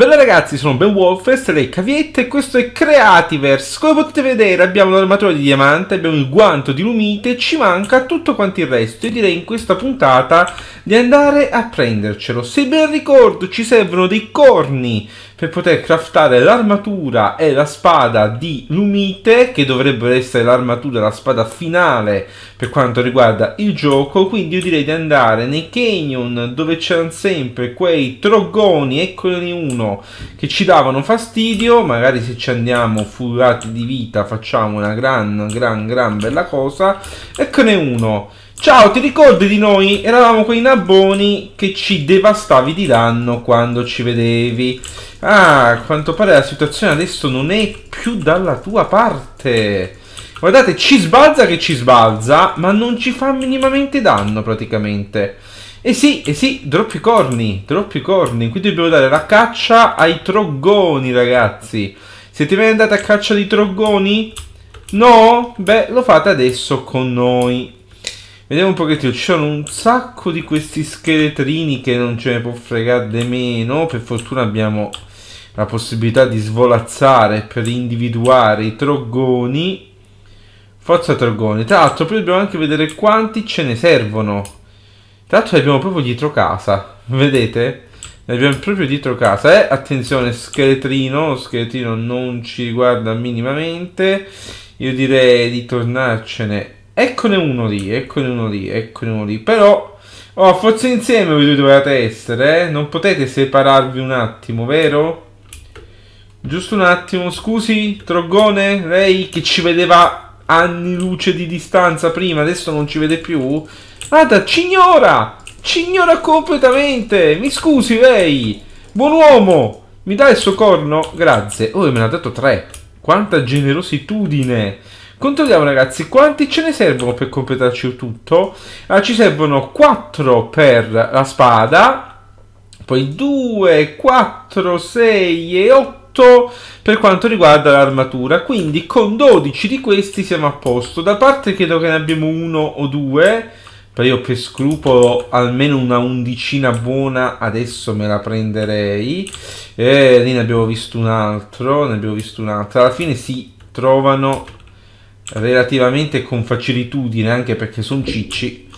Bella ragazzi, sono Ben Wolf, sarei Caviette e questo è Creativers. Come potete vedere abbiamo l'armatura di diamante, abbiamo il guanto di lumite, ci manca tutto quanto il resto. Io direi in questa puntata di andare a prendercelo. Se ben ricordo ci servono dei corni per poter craftare l'armatura e la spada di Lumite, che dovrebbero essere l'armatura e la spada finale per quanto riguarda il gioco. Quindi io direi di andare nei canyon dove c'erano sempre quei troggoni, eccoli uno, che ci davano fastidio. Magari se ci andiamo furati di vita facciamo una gran, gran, gran bella cosa. Eccone uno. Ciao, ti ricordi di noi? Eravamo quei nabboni che ci devastavi di danno quando ci vedevi. Ah, a quanto pare la situazione adesso non è più dalla tua parte. Guardate, ci sbalza che ci sbalza, ma non ci fa minimamente danno praticamente. eh sì, eh sì, troppi corni, troppi corni. Qui dobbiamo dare la caccia ai troggoni, ragazzi. Siete mai andati a caccia di troggoni? No? Beh, lo fate adesso con noi. Vediamo un pochettino, ci sono un sacco di questi scheletrini che non ce ne può fregare di meno. Per fortuna abbiamo la possibilità di svolazzare per individuare i trogoni Forza trogoni Tra l'altro poi dobbiamo anche vedere quanti ce ne servono. Tra l'altro li abbiamo proprio dietro casa. Vedete? Li abbiamo proprio dietro casa. Eh, attenzione, scheletrino. scheletrino non ci riguarda minimamente. Io direi di tornarcene. Eccone uno lì, eccone uno lì, eccone uno lì. Però... Oh, forse insieme voi dovete essere, eh? Non potete separarvi un attimo, vero? Giusto un attimo, scusi, Trogone, lei che ci vedeva anni luce di distanza prima, adesso non ci vede più? Ada, ah, ci ignora! Ci ignora completamente! Mi scusi lei! Buon uomo! Mi dai il suo corno? Grazie. Oh, me ne ha dato tre. Quanta generositudine! Controlliamo ragazzi quanti ce ne servono per completarci il tutto. Ah, ci servono quattro per la spada, poi due, quattro, sei e otto. 8 per quanto riguarda l'armatura. Quindi con 12 di questi siamo a posto. Da parte credo che ne abbiamo uno o due. Però io per scrupolo almeno una undicina buona adesso me la prenderei. E lì ne abbiamo visto un altro. Ne abbiamo visto un altro. Alla fine si trovano relativamente con facilitudine anche perché sono cicci.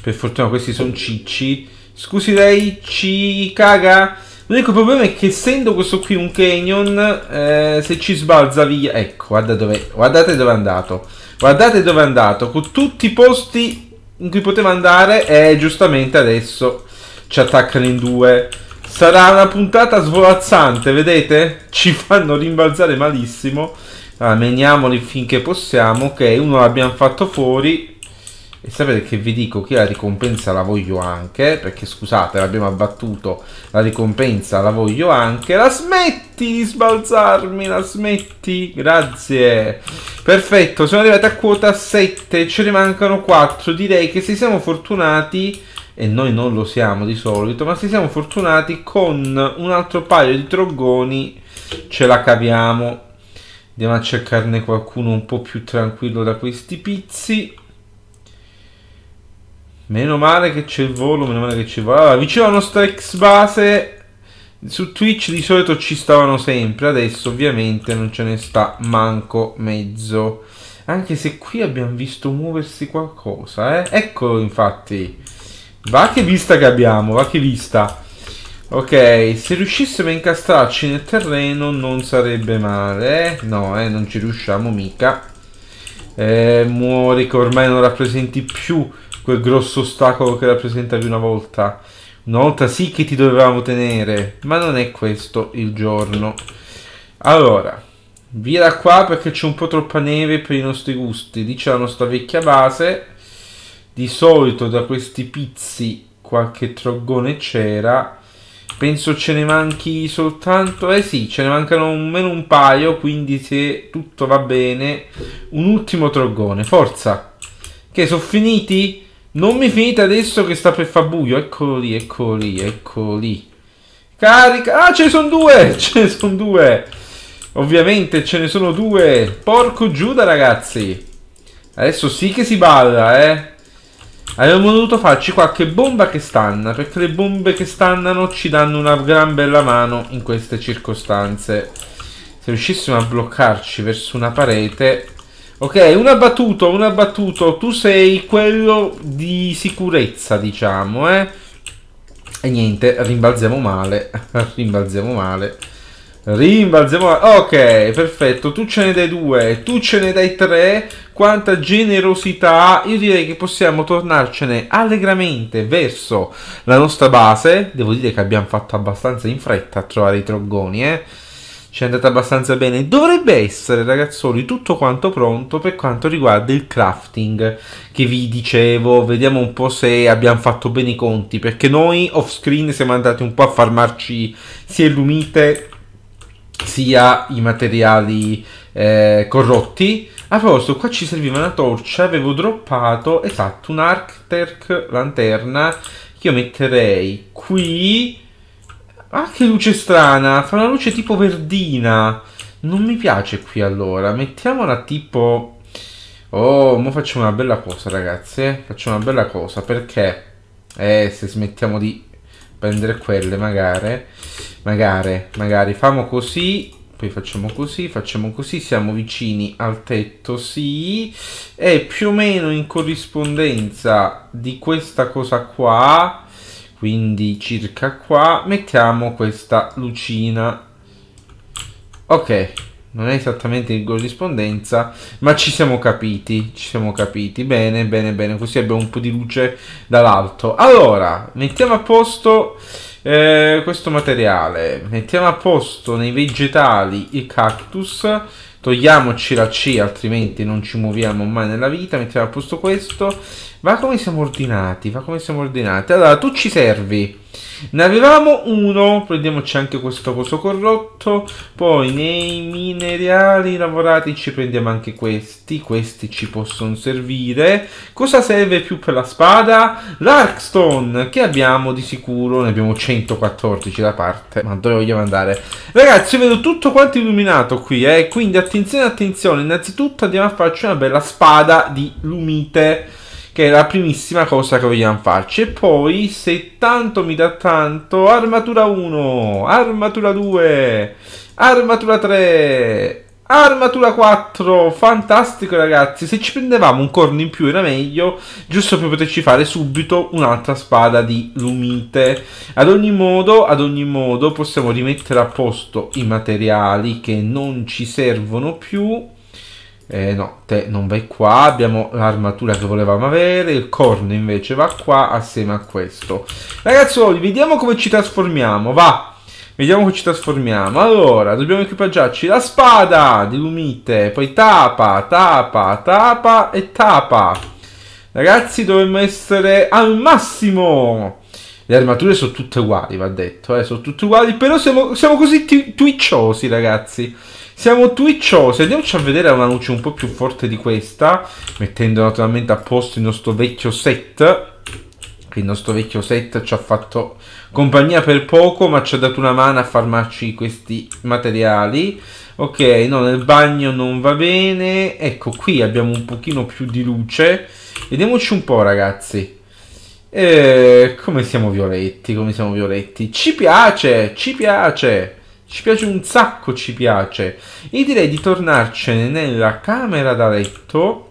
Per fortuna questi sono cicci. Scusi lei ci caga? L'unico problema è che essendo questo qui un canyon, eh, se ci sbalza via... Ecco, guarda dove, guardate dove è andato. Guardate dove è andato. Con tutti i posti in cui poteva andare e eh, giustamente adesso ci attaccano in due. Sarà una puntata svolazzante, vedete? Ci fanno rimbalzare malissimo. Allora, ah, meniamoli finché possiamo. Ok, uno l'abbiamo fatto fuori e sapete che vi dico che la ricompensa la voglio anche perché scusate l'abbiamo abbattuto la ricompensa la voglio anche la smetti di sbalzarmi la smetti grazie perfetto siamo arrivati a quota 7 ce ne mancano 4 direi che se siamo fortunati e noi non lo siamo di solito ma se siamo fortunati con un altro paio di troggoni ce la caviamo andiamo a cercarne qualcuno un po' più tranquillo da questi pizzi Meno male che c'è il volo, meno male che c'è il volo. Allora, vicino alla nostra ex base su Twitch di solito ci stavano sempre, adesso ovviamente non ce ne sta manco mezzo. Anche se qui abbiamo visto muoversi qualcosa, eh. Eccolo infatti. Va che vista che abbiamo, va che vista. Ok, se riuscissimo a incastrarci nel terreno non sarebbe male. Eh. No, eh, non ci riusciamo mica. Eh, muori che ormai non rappresenti più quel grosso ostacolo che rappresentavi una volta. Una volta sì che ti dovevamo tenere, ma non è questo il giorno. Allora, via da qua perché c'è un po' troppa neve per i nostri gusti. Lì c'è la nostra vecchia base. Di solito da questi pizzi qualche troggone c'era. Penso ce ne manchi soltanto... Eh sì, ce ne mancano meno un paio, quindi se tutto va bene... Un ultimo troggone, forza! Che sono finiti? Non mi finite adesso che sta per far buio. Eccolo lì, eccolo lì, eccolo lì. Carica. Ah, ce ne sono due! Ce ne sono due! Ovviamente ce ne sono due. Porco Giuda, ragazzi. Adesso sì che si balla, eh. Abbiamo dovuto farci qualche bomba che stanna, perché le bombe che stannano ci danno una gran bella mano in queste circostanze. Se riuscissimo a bloccarci verso una parete Ok, un abbattuto, un abbattuto. Tu sei quello di sicurezza, diciamo, eh. E niente, rimbalziamo male. rimbalziamo male. Rimbalziamo male. Ok, perfetto. Tu ce ne dai due, tu ce ne dai tre. Quanta generosità. Io direi che possiamo tornarcene allegramente verso la nostra base. Devo dire che abbiamo fatto abbastanza in fretta a trovare i trogoni, eh ci è andata abbastanza bene. Dovrebbe essere, ragazzoli, tutto quanto pronto per quanto riguarda il crafting che vi dicevo. Vediamo un po' se abbiamo fatto bene i conti, perché noi off screen siamo andati un po' a farmarci sia il lumite sia i materiali eh, corrotti. A proposito, qua ci serviva una torcia, avevo droppato, esatto, un Arcterk lanterna che io metterei qui Ah, che luce strana! Fa una luce tipo verdina. Non mi piace qui allora. Mettiamola tipo... Oh, ma facciamo una bella cosa, ragazzi. Eh. Facciamo una bella cosa, perché... Eh, se smettiamo di prendere quelle, magari... Magari, magari. Famo così poi facciamo così, facciamo così, siamo vicini al tetto, sì, e più o meno in corrispondenza di questa cosa qua quindi circa qua mettiamo questa lucina ok non è esattamente in corrispondenza ma ci siamo capiti ci siamo capiti bene bene bene così abbiamo un po' di luce dall'alto allora mettiamo a posto eh, questo materiale mettiamo a posto nei vegetali il cactus togliamoci la C altrimenti non ci muoviamo mai nella vita mettiamo a posto questo Va come siamo ordinati, va come siamo ordinati. Allora, tu ci servi. Ne avevamo uno, prendiamoci anche questo coso corrotto. Poi nei minerali lavorati ci prendiamo anche questi. Questi ci possono servire. Cosa serve più per la spada? L'Arkstone, che abbiamo di sicuro. Ne abbiamo 114 da parte. Ma dove vogliamo andare? Ragazzi, io vedo tutto quanto illuminato qui, eh. Quindi attenzione, attenzione. Innanzitutto andiamo a farci una bella spada di lumite che è la primissima cosa che vogliamo farci. E poi, se tanto mi dà tanto, armatura 1, armatura 2, armatura 3, armatura 4, fantastico ragazzi. Se ci prendevamo un corno in più era meglio, giusto per poterci fare subito un'altra spada di lumite. Ad ogni modo, ad ogni modo, possiamo rimettere a posto i materiali che non ci servono più eh, no, te non vai qua, abbiamo l'armatura che volevamo avere, il corno invece va qua assieme a questo. Ragazzi, oh, vediamo come ci trasformiamo, va! Vediamo come ci trasformiamo. Allora, dobbiamo equipaggiarci la spada di Lumite, poi tapa, tapa, tapa e tapa. Ragazzi, dovremmo essere al massimo! Le armature sono tutte uguali, va detto, eh, sono tutte uguali, però siamo, siamo così twitchosi, ragazzi. Siamo twitchosi, andiamoci a vedere una luce un po' più forte di questa, mettendo naturalmente a posto il nostro vecchio set, che il nostro vecchio set ci ha fatto compagnia per poco, ma ci ha dato una mano a farmarci questi materiali. Ok, no, nel bagno non va bene, ecco qui abbiamo un pochino più di luce, vediamoci un po' ragazzi. Eh, come siamo violetti, come siamo violetti. Ci piace, ci piace. Ci piace un sacco, ci piace. Io direi di tornarcene nella camera da letto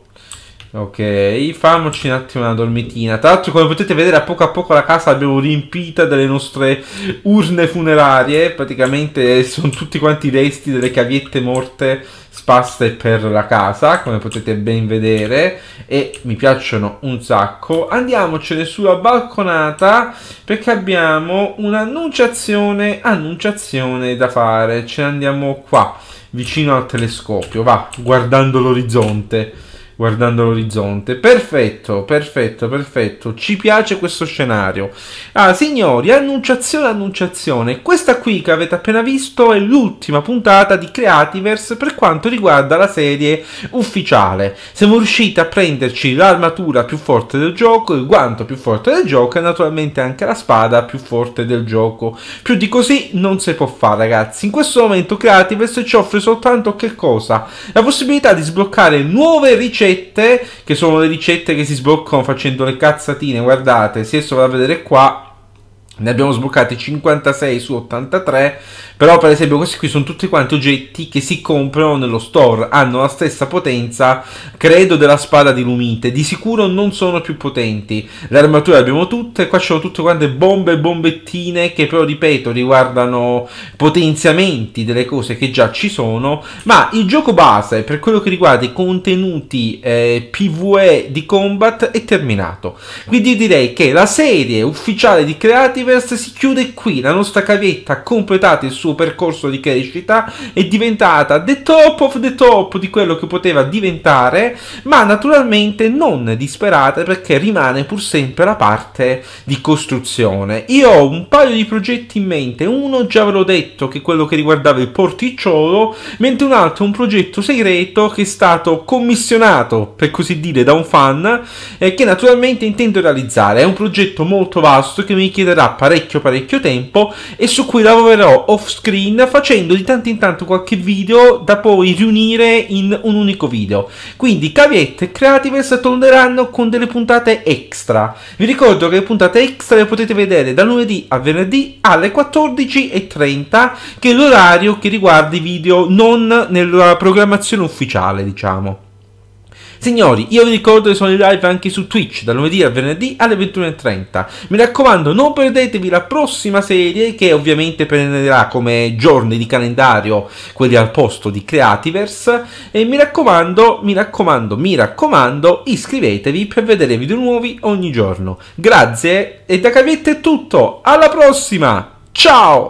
Ok, famoci un attimo una dormitina. Tra l'altro, come potete vedere, a poco a poco la casa l'abbiamo riempita delle nostre urne funerarie. Praticamente sono tutti quanti i resti delle caviette morte sparse per la casa, come potete ben vedere. E mi piacciono un sacco. Andiamocene sulla balconata perché abbiamo un'annunciazione, annunciazione da fare. Ce ne andiamo qua, vicino al telescopio. Va, guardando l'orizzonte guardando l'orizzonte. Perfetto, perfetto, perfetto. Ci piace questo scenario. Ah, signori, annunciazione, annunciazione. Questa qui che avete appena visto è l'ultima puntata di Creativerse per quanto riguarda la serie ufficiale. Siamo riusciti a prenderci l'armatura più forte del gioco, il guanto più forte del gioco e naturalmente anche la spada più forte del gioco. Più di così non si può fare, ragazzi. In questo momento Creativerse ci offre soltanto che cosa? La possibilità di sbloccare nuove ricette ricette, che sono le ricette che si sbloccano facendo le cazzatine, guardate, se vedere qua ne abbiamo sbloccati 56 su 83, però per esempio questi qui sono tutti quanti oggetti che si comprano nello store, hanno la stessa potenza, credo, della spada di Lumite, di sicuro non sono più potenti. Le armature le abbiamo tutte, qua ci sono tutte quante bombe e bombettine che però, ripeto, riguardano potenziamenti delle cose che già ci sono, ma il gioco base per quello che riguarda i contenuti eh, PvE di combat è terminato. Quindi direi che la serie ufficiale di Creative Universe si chiude qui, la nostra cavetta ha completato il suo percorso di crescita, è diventata the top of the top di quello che poteva diventare, ma naturalmente non disperate perché rimane pur sempre la parte di costruzione. Io ho un paio di progetti in mente, uno già ve l'ho detto che è quello che riguardava il porticciolo, mentre un altro è un progetto segreto che è stato commissionato, per così dire, da un fan eh, che naturalmente intendo realizzare. È un progetto molto vasto che mi chiederà parecchio parecchio tempo e su cui lavorerò off screen facendo di tanto in tanto qualche video da poi riunire in un unico video. Quindi Caviette e Creatives torneranno con delle puntate extra. Vi ricordo che le puntate extra le potete vedere da lunedì a venerdì alle 14.30 che è l'orario che riguarda i video non nella programmazione ufficiale diciamo. Signori, io vi ricordo che sono in live anche su Twitch, da lunedì al venerdì alle 21.30. Mi raccomando, non perdetevi la prossima serie che ovviamente prenderà come giorni di calendario quelli al posto di Creativerse. E mi raccomando, mi raccomando, mi raccomando, iscrivetevi per vedere video nuovi ogni giorno. Grazie e da Cavette è tutto, alla prossima! Ciao!